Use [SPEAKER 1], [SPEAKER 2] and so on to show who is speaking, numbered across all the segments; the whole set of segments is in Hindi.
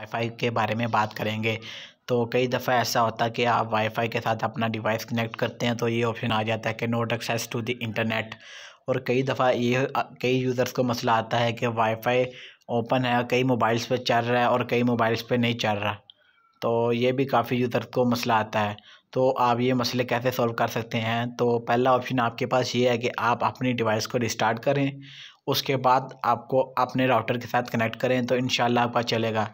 [SPEAKER 1] वाईफाई के बारे में बात करेंगे तो कई दफ़ा ऐसा होता है कि आप वाईफाई के साथ अपना डिवाइस कनेक्ट करते हैं तो ये ऑप्शन आ जाता है कि not access to the internet और कई दफ़ा ये कई यूज़र्स को मसला आता है कि वाईफाई ओपन है कई मोबाइल्स पे चल रहा है और कई मोबाइल्स पे नहीं चल रहा तो ये भी काफ़ी यूज़र को मसला आता है तो आप ये मसले कैसे सॉल्व कर सकते हैं तो पहला ऑप्शन आपके पास ये है कि आप अपनी डिवाइस को रिस्टार्ट करें उसके बाद आपको अपने राउटर के साथ कनेक्ट करें तो इन आपका चलेगा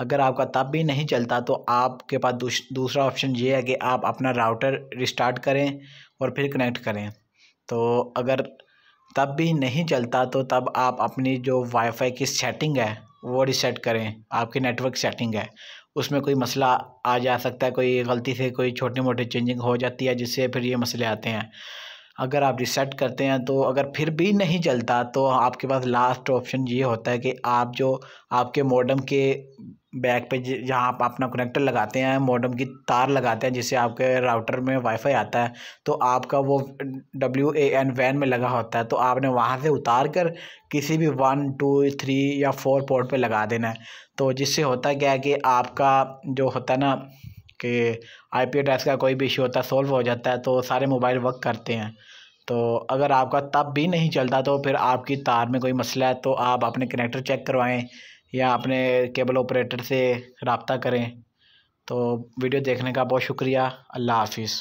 [SPEAKER 1] अगर आपका तब भी नहीं चलता तो आपके पास दूस, दूसरा ऑप्शन ये है कि आप अपना राउटर रिस्टार्ट करें और फिर कनेक्ट करें तो अगर तब भी नहीं चलता तो तब आप अपनी जो वाईफाई की सेटिंग है वो रिसेट करें आपकी नेटवर्क सेटिंग है उसमें कोई मसला आ जा सकता है कोई गलती से कोई छोटी मोटी चेंजिंग हो जाती है जिससे फिर ये मसले आते हैं अगर आप रिसेट करते हैं तो अगर फिर भी नहीं चलता तो आपके पास लास्ट ऑप्शन ये होता है कि आप जो आपके मॉडम के बैक पे जहाँ आप अपना कनेक्टर लगाते हैं मॉडम की तार लगाते हैं जिससे आपके राउटर में वाईफाई आता है तो आपका वो डब्ल्यू ए एन वैन में लगा होता है तो आपने वहाँ से उतार कर किसी भी वन टू थ्री या फोर पोर्ट पे लगा देना है तो जिससे होता क्या है कि आपका जो होता है ना कि आई पी एड्रेस का कोई भी इशू होता है सॉल्व हो जाता है तो सारे मोबाइल वर्क करते हैं तो अगर आपका तब भी नहीं चलता तो फिर आपकी तार में कोई मसला है तो आप अपने कनेक्टर चेक करवाएँ या अपने केबल ऑपरेटर से रबता करें तो वीडियो देखने का बहुत शुक्रिया अल्लाह हाफिज़